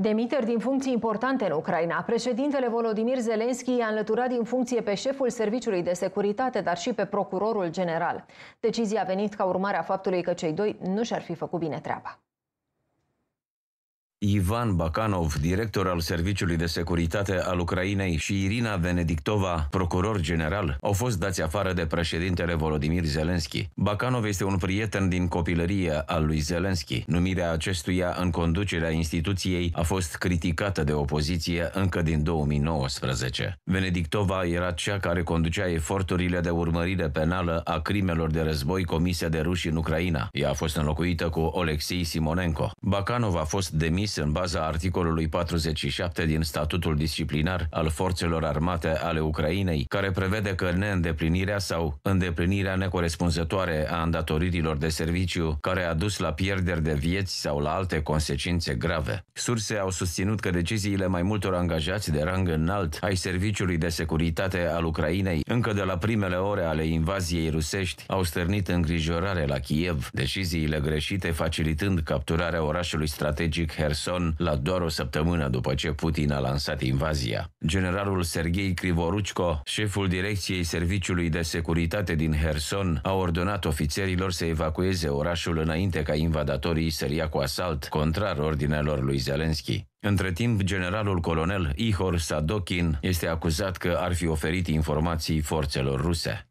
Demiteri din funcții importante în Ucraina. Președintele Volodimir Zelenski i-a înlăturat din funcție pe șeful Serviciului de Securitate, dar și pe procurorul general. Decizia a venit ca urmare a faptului că cei doi nu și-ar fi făcut bine treaba. Ivan Bacanov, director al Serviciului de Securitate al Ucrainei și Irina Venedictova, procuror general, au fost dați afară de președintele Volodimir Zelenski. Bacanov este un prieten din copilărie al lui Zelenski. Numirea acestuia în conducerea instituției a fost criticată de opoziție încă din 2019. Venedictova era cea care conducea eforturile de urmărire penală a crimelor de război comise de ruși în Ucraina. Ea a fost înlocuită cu Olexei Simonenko. Bacanov a fost demis trimis în baza articolului 47 din statutul disciplinar al forțelor armate ale Ucrainei, care prevede că neîndeplinirea sau îndeplinirea necorespunzătoare a îndatoririlor de serviciu care a dus la pierderi de vieți sau la alte consecințe grave. Surse au susținut că deciziile mai multor angajați de rang înalt ai Serviciului de Securitate al Ucrainei încă de la primele ore ale invaziei rusești au stârnit îngrijorare la Kiev, deciziile greșite facilitând capturarea orașului strategic Hers Kherson la doar o săptămână după ce Putin a lansat invazia. Generalul Sergei Krivoruchko, șeful direcției Serviciului de Securitate din Kherson, a ordonat ofițerilor să evacueze orașul înainte ca invadatorii să ia cu asalt, contrar ordinelor lui Zelensky. Între timp, generalul colonel Ihor Sadokin este acuzat că ar fi oferit informații forțelor ruse.